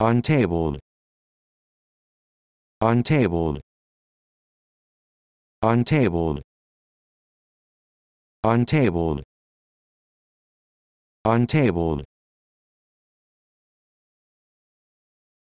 untabled untabled untabled untabled untabled